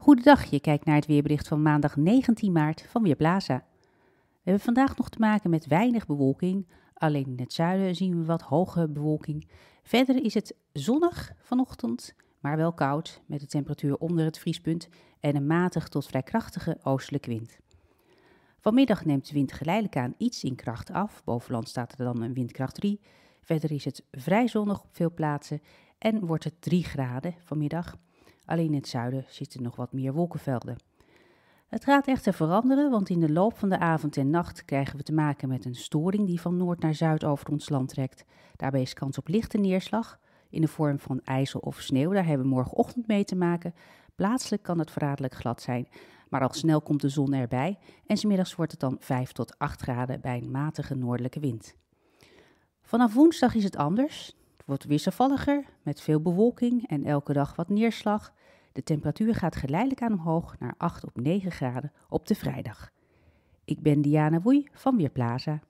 Goedendag, je kijkt naar het weerbericht van maandag 19 maart van Weerplaza. We hebben vandaag nog te maken met weinig bewolking. Alleen in het zuiden zien we wat hoge bewolking. Verder is het zonnig vanochtend, maar wel koud met de temperatuur onder het vriespunt en een matig tot vrij krachtige oostelijke wind. Vanmiddag neemt de wind geleidelijk aan iets in kracht af. Bovenland staat er dan een windkracht 3. Verder is het vrij zonnig op veel plaatsen en wordt het 3 graden vanmiddag alleen in het zuiden zitten nog wat meer wolkenvelden. Het gaat echter veranderen, want in de loop van de avond en nacht krijgen we te maken met een storing die van noord naar zuid over ons land trekt. Daarbij is kans op lichte neerslag in de vorm van ijzel of sneeuw. Daar hebben we morgenochtend mee te maken. Plaatselijk kan het verraderlijk glad zijn, maar al snel komt de zon erbij en smiddags wordt het dan 5 tot 8 graden bij een matige noordelijke wind. Vanaf woensdag is het anders wordt wisselvalliger met veel bewolking en elke dag wat neerslag. De temperatuur gaat geleidelijk aan omhoog naar 8 op 9 graden op de vrijdag. Ik ben Diana Woei van Weerplaza.